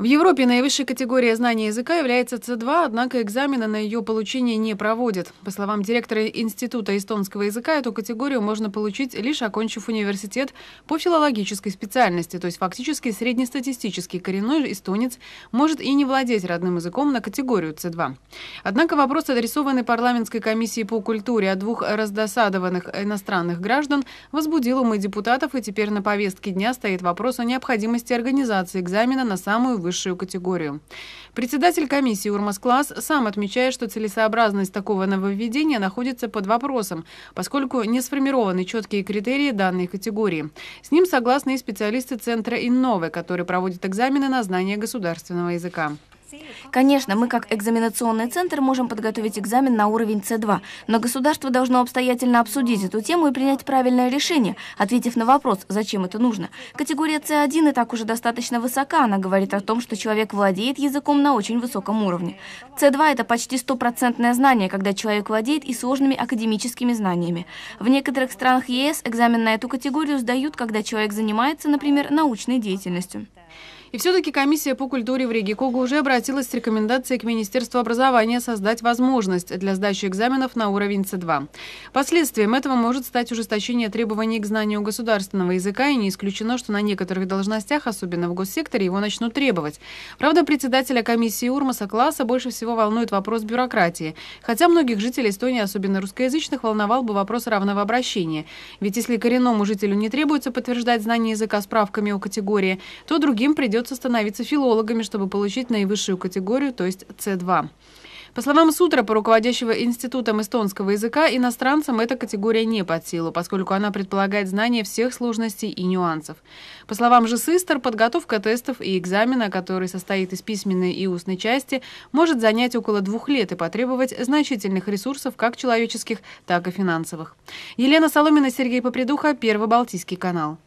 В Европе наивысшей категория знания языка является C2, однако экзамена на ее получение не проводят. По словам директора Института эстонского языка, эту категорию можно получить лишь окончив университет по филологической специальности, то есть фактически среднестатистический коренной эстонец может и не владеть родным языком на категорию C2. Однако вопрос, адресованный парламентской комиссии по культуре о двух раздосадованных иностранных граждан, возбудил умы депутатов, и теперь на повестке дня стоит вопрос о необходимости организации экзамена на самую высшую высшую категорию. Председатель комиссии «Урмас-класс» сам отмечает, что целесообразность такого нововведения находится под вопросом, поскольку не сформированы четкие критерии данной категории. С ним согласны и специалисты Центра «Инновы», который проводит экзамены на знание государственного языка. Конечно, мы как экзаменационный центр можем подготовить экзамен на уровень С2, но государство должно обстоятельно обсудить эту тему и принять правильное решение, ответив на вопрос, зачем это нужно. Категория С1 и так уже достаточно высока, она говорит о том, что человек владеет языком на очень высоком уровне. С2 – это почти стопроцентное знание, когда человек владеет и сложными академическими знаниями. В некоторых странах ЕС экзамен на эту категорию сдают, когда человек занимается, например, научной деятельностью. И все-таки комиссия по культуре в Риге Кога уже обратилась с рекомендацией к Министерству образования создать возможность для сдачи экзаменов на уровень С2. Последствием этого может стать ужесточение требований к знанию государственного языка, и не исключено, что на некоторых должностях, особенно в госсекторе, его начнут требовать. Правда, председателя комиссии Урмаса класса больше всего волнует вопрос бюрократии. Хотя многих жителей Эстонии, особенно русскоязычных, волновал бы вопрос равного обращения. Ведь если коренному жителю не требуется подтверждать знание языка справками о категории, то другим придется придется становиться филологами, чтобы получить наивысшую категорию, то есть С2. По словам Сутра, по руководящего Институтом эстонского языка, иностранцам эта категория не под силу, поскольку она предполагает знание всех сложностей и нюансов. По словам же Систер, подготовка тестов и экзамена, который состоит из письменной и устной части, может занять около двух лет и потребовать значительных ресурсов, как человеческих, так и финансовых. Елена Соломина, Сергей Попридуха, Первый Балтийский канал.